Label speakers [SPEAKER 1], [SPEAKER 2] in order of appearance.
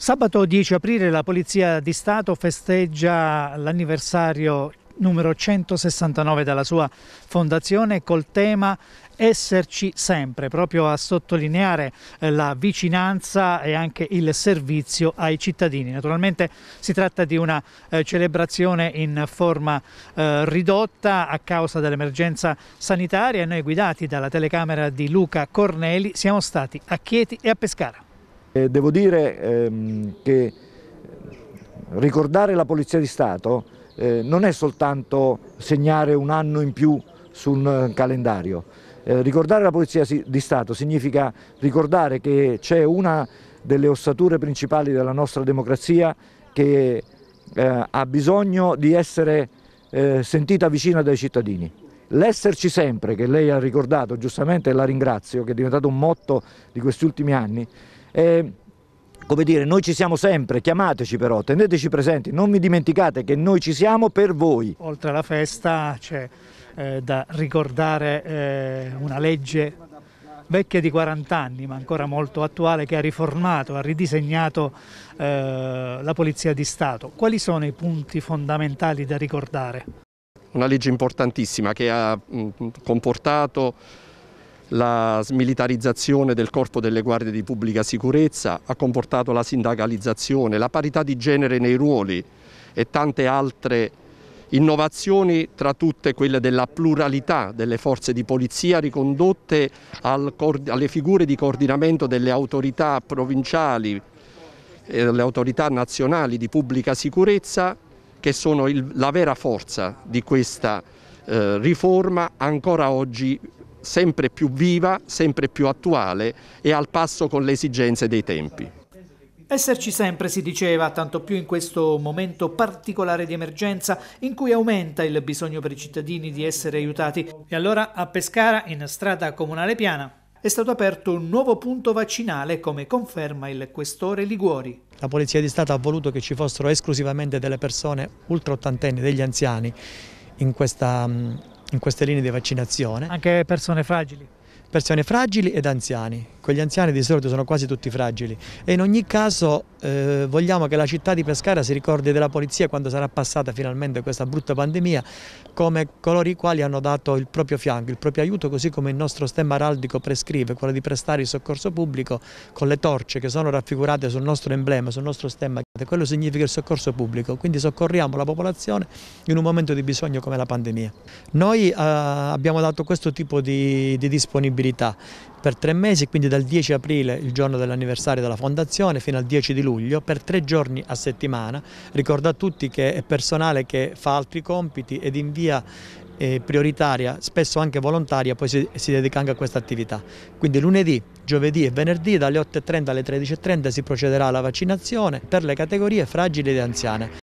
[SPEAKER 1] Sabato 10 aprile la Polizia di Stato festeggia l'anniversario numero 169 della sua fondazione col tema esserci sempre, proprio a sottolineare eh, la vicinanza e anche il servizio ai cittadini. Naturalmente si tratta di una eh, celebrazione in forma eh, ridotta a causa dell'emergenza sanitaria e noi guidati dalla telecamera di Luca Corneli siamo stati a Chieti e a Pescara.
[SPEAKER 2] Eh, devo dire ehm, che ricordare la Polizia di Stato eh, non è soltanto segnare un anno in più su un eh, calendario. Eh, ricordare la Polizia di Stato significa ricordare che c'è una delle ossature principali della nostra democrazia che eh, ha bisogno di essere eh, sentita vicina dai cittadini. L'esserci sempre, che lei ha ricordato giustamente e la ringrazio, che è diventato un motto di questi ultimi anni, eh, come dire, noi ci siamo sempre, chiamateci però, teneteci presenti, non mi dimenticate che noi ci siamo per voi.
[SPEAKER 1] Oltre alla festa c'è eh, da ricordare eh, una legge vecchia di 40 anni ma ancora molto attuale che ha riformato, ha ridisegnato eh, la Polizia di Stato. Quali sono i punti fondamentali da ricordare?
[SPEAKER 3] Una legge importantissima che ha mh, mm, mm, comportato la smilitarizzazione del corpo delle guardie di pubblica sicurezza ha comportato la sindacalizzazione, la parità di genere nei ruoli e tante altre innovazioni, tra tutte quelle della pluralità delle forze di polizia ricondotte al, alle figure di coordinamento delle autorità provinciali e delle autorità nazionali di pubblica sicurezza che sono il, la vera forza di questa eh, riforma ancora oggi sempre più viva, sempre più attuale e al passo con le esigenze dei tempi.
[SPEAKER 1] Esserci sempre, si diceva, tanto più in questo momento particolare di emergenza in cui aumenta il bisogno per i cittadini di essere aiutati. E allora a Pescara, in strada comunale piana, è stato aperto un nuovo punto vaccinale, come conferma il questore Liguori.
[SPEAKER 4] La Polizia di Stato ha voluto che ci fossero esclusivamente delle persone ultra ultraottantenni, degli anziani, in questa mm, in queste linee di vaccinazione. Anche persone fragili? Persone fragili ed anziani, quegli anziani di solito sono quasi tutti fragili e in ogni caso eh, vogliamo che la città di Pescara si ricordi della polizia quando sarà passata finalmente questa brutta pandemia come coloro i quali hanno dato il proprio fianco, il proprio aiuto così come il nostro stemma araldico prescrive, quello di prestare il soccorso pubblico con le torce che sono raffigurate sul nostro emblema, sul nostro stemma quello significa il soccorso pubblico, quindi soccorriamo la popolazione in un momento di bisogno come la pandemia. Noi eh, abbiamo dato questo tipo di, di disponibilità per tre mesi, quindi dal 10 aprile, il giorno dell'anniversario della fondazione, fino al 10 di luglio, per tre giorni a settimana. Ricordo a tutti che è personale che fa altri compiti ed invia eh, prioritaria, spesso anche volontaria, poi si, si dedica anche a questa attività. Quindi lunedì, giovedì e venerdì dalle 8.30 alle 13.30 si procederà alla vaccinazione per le categorie fragili ed anziane.